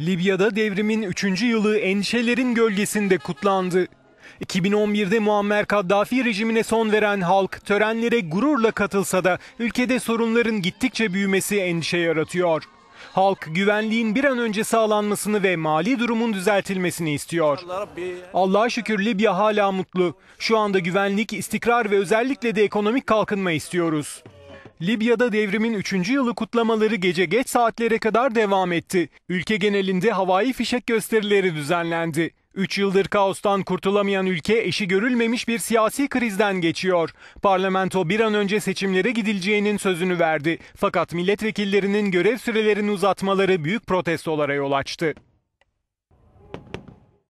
Libya'da devrimin 3. yılı endişelerin gölgesinde kutlandı. 2011'de Muammer Kaddafi rejimine son veren halk törenlere gururla katılsa da ülkede sorunların gittikçe büyümesi endişe yaratıyor. Halk güvenliğin bir an önce sağlanmasını ve mali durumun düzeltilmesini istiyor. Allah'a şükür Libya hala mutlu. Şu anda güvenlik, istikrar ve özellikle de ekonomik kalkınma istiyoruz. Libya'da devrimin 3. yılı kutlamaları gece geç saatlere kadar devam etti. Ülke genelinde havai fişek gösterileri düzenlendi. 3 yıldır kaostan kurtulamayan ülke eşi görülmemiş bir siyasi krizden geçiyor. Parlamento bir an önce seçimlere gidileceğinin sözünü verdi. Fakat milletvekillerinin görev sürelerini uzatmaları büyük protestolara yol açtı.